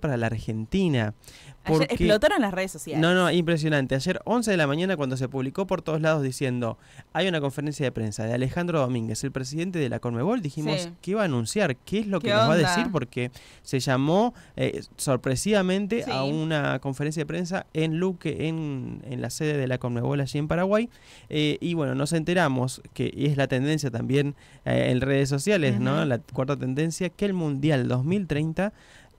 para la Argentina. Porque... explotaron las redes sociales. No, no, impresionante. Ayer 11 de la mañana cuando se publicó por todos lados diciendo, hay una conferencia de prensa de Alejandro Domínguez, el presidente de la Conmebol, dijimos, ¿qué va a anunciar? ¿Qué es lo que nos va a decir? Porque se llamó eh, sorpresivamente a una conferencia de prensa en Luque, en, la sede de la Conmebol allí en Paraguay. Eh, y bueno, nos enteramos, que es la tendencia también eh, en redes sociales, ¿no? La cuarta tendencia, que el Mundial 2030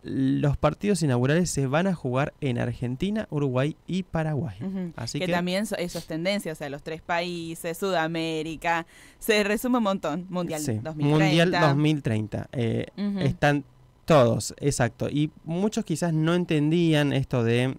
los partidos inaugurales se van a jugar en Argentina, Uruguay y Paraguay. Así que, también eso es tendencia, o sea, los tres países, Sudamérica, se resume un montón. Mundial 2030. Mundial 2030. Eh, están todos, exacto. Y muchos quizás no entendían esto de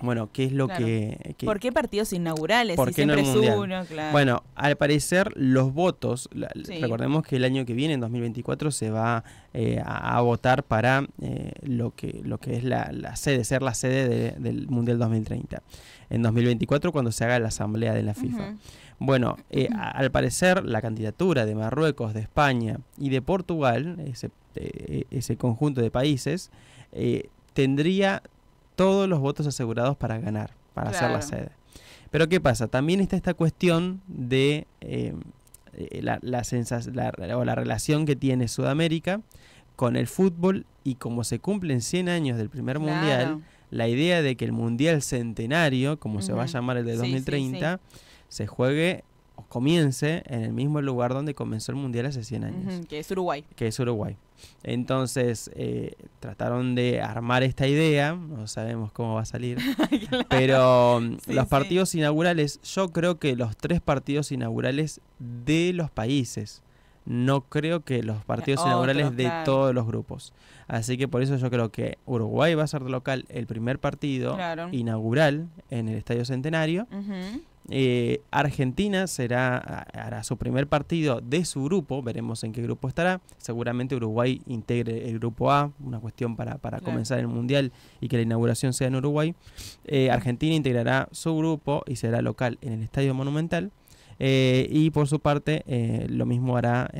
bueno, ¿qué es lo que, ¿Por qué partidos inaugurales? ¿Por si qué no el mundial? Uno, claro. Bueno, al parecer los votos, recordemos que el año que viene, en 2024, se va eh, a, votar para eh, lo, que, lo que es la, sede, ser la sede del Mundial 2030. En 2024, cuando se haga la asamblea de la FIFA. Bueno, eh, al parecer la candidatura de Marruecos, de España y de Portugal, ese, ese conjunto de países, tendría todos los votos asegurados para ganar, para hacer la sede. Pero ¿qué pasa? También está esta cuestión de eh, eh, la, la, o la relación que tiene Sudamérica con el fútbol y como se cumplen 100 años del primer mundial, la idea de que el mundial centenario, como se va a llamar el de 2030, se juegue comience en el mismo lugar donde comenzó el Mundial hace 100 años. que es Uruguay. Que es Uruguay. Entonces, eh, trataron de armar esta idea, no sabemos cómo va a salir, pero um, los partidos inaugurales, yo creo que los tres partidos inaugurales de los países, no creo que los partidos inaugurales de todos los grupos. Así que por eso yo creo que Uruguay va a ser local el primer partido inaugural en el Estadio Centenario. Eh, Argentina será, hará su primer partido de su grupo, veremos en qué grupo estará. Seguramente Uruguay integre el grupo A, una cuestión para, comenzar el Mundial y que la inauguración sea en Uruguay. Eh, Argentina integrará su grupo y será local en el Estadio Monumental. Eh, y por su parte, lo mismo hará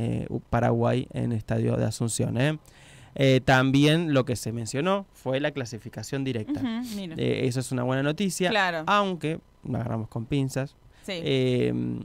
Paraguay en el Estadio de Asunción. también lo que se mencionó fue la clasificación directa. eso es una buena noticia. Aunque nos agarramos con pinzas. Em,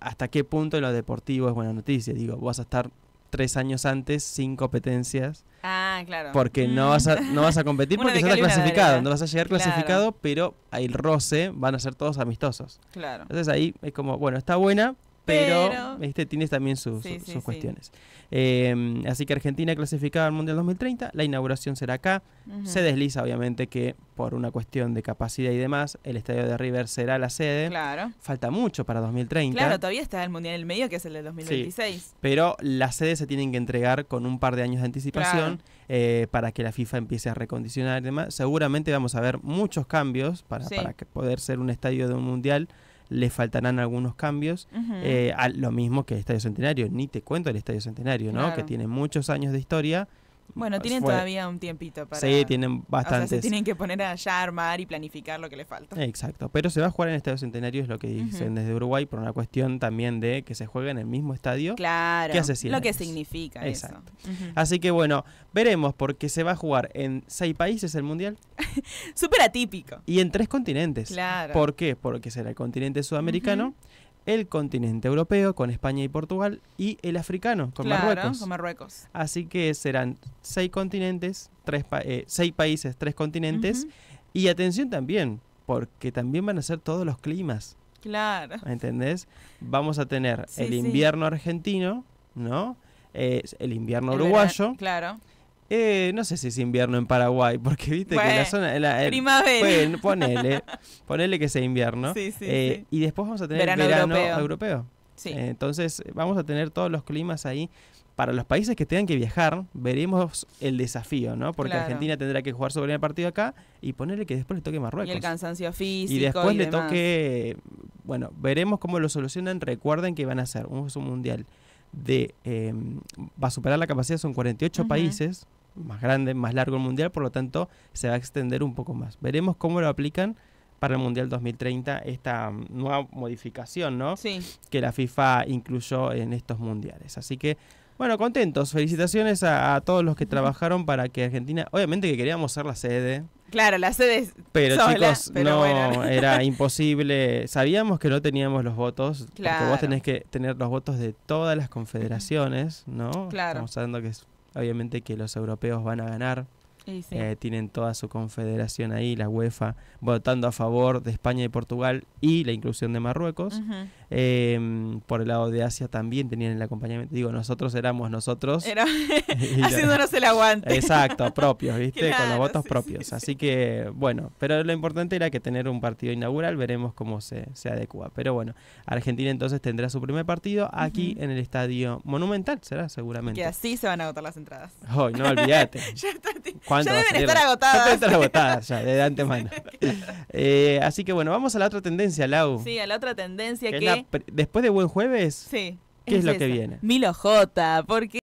¿Hasta qué punto lo deportivo es buena noticia? Digo, vas a estar tres años antes sin competencias. Ah, claro. Porque no, mm. vas a, no vas a competir porque ya estás clasificado. No vas a llegar clasificado, pero al roce van a ser todos amistosos. Claro. Entonces ahí es como, bueno, está buena, pero, este, tiene también sus cuestiones. Em, así que Argentina clasificada al Mundial 2030, la inauguración será acá. Se desliza, obviamente, que por una cuestión de capacidad y demás, el estadio de River será la sede. Claro. Falta mucho para 2030. Claro, todavía está el Mundial en el medio, que es el de 2026. pero las sedes se tienen que entregar con un par de años de anticipación eh, para que la FIFA empiece a recondicionar y demás. Seguramente vamos a ver muchos cambios para, para que poder ser un estadio de un Mundial le faltarán algunos cambios. Eh, a lo mismo que el Estadio Centenario, ni te cuento el Estadio Centenario, ¿no? Que tiene muchos años de historia bueno, tienen todavía un tiempito para. Sí, tienen bastantes. se tienen que poner allá, armar y planificar lo que les falta. Exacto. Pero se va a jugar en el Estadio Centenario, es lo que dicen desde Uruguay, por una cuestión también de que se juegue en el mismo estadio. Claro. Lo que significa eso. Así que bueno, veremos, porque se va a jugar en seis países el mundial. Súper atípico. Y en tres continentes. Claro. ¿Por qué? Porque será el continente sudamericano el continente europeo con España y Portugal y el africano con, Marruecos. Así que serán seis continentes, tres eh, seis países, tres continentes. Y atención también, porque también van a ser todos los climas. Claro. ¿Entendés? Vamos a tener el invierno argentino, ¿no? Eh, el invierno uruguayo. claro eh, no sé si es invierno en Paraguay, porque viste que la zona. Eh, primavera. ponele, ponele que sea invierno. Eh, y después vamos a tener verano, europeo. Sí. entonces, vamos a tener todos los climas ahí. Para los países que tengan que viajar, veremos el desafío, ¿no? Porque Argentina tendrá que jugar su primer partido acá y ponerle que después le toque Marruecos. Y el cansancio físico. Y después le toque. Bueno, veremos cómo lo solucionan. Recuerden que van a ser un, mundial de. Em, va a superar la capacidad, son 48 países más grande, más largo el Mundial, por lo tanto se va a extender un poco más. Veremos cómo lo aplican para el Mundial 2030 esta mm, nueva modificación, ¿no? Que la FIFA incluyó en estos mundiales. Así que, bueno, contentos. Felicitaciones a, todos los que trabajaron para que Argentina, obviamente que queríamos ser la sede. Claro, la sede es Pero chicos, pero no, era imposible. Sabíamos que no teníamos los votos, claro. porque vos tenés que tener los votos de todas las confederaciones, ¿no? Claro. Estamos hablando que es Obviamente que los europeos van a ganar eh, tienen toda su confederación ahí, la UEFA, votando a favor de España y Portugal y la inclusión de Marruecos. Em, por el lado de Asia también tenían el acompañamiento. Digo, nosotros éramos nosotros. haciéndonos el aguante. Exacto, propios, ¿viste? Con los votos propios. Así que, bueno, pero lo importante era que tener un partido inaugural, veremos cómo se, se adecua. Pero bueno, Argentina entonces tendrá su primer partido aquí en el Estadio Monumental, será seguramente. Que así se van a votar las entradas. Hoy, no olvídate. ya ya deben estar agotadas. Deben estar agotadas ya, de antemano. Eh, así que bueno, vamos a la otra tendencia, Lau. Sí, a la otra tendencia que. después de Buen Jueves. ¿Qué es, lo que viene? Milo J, porque.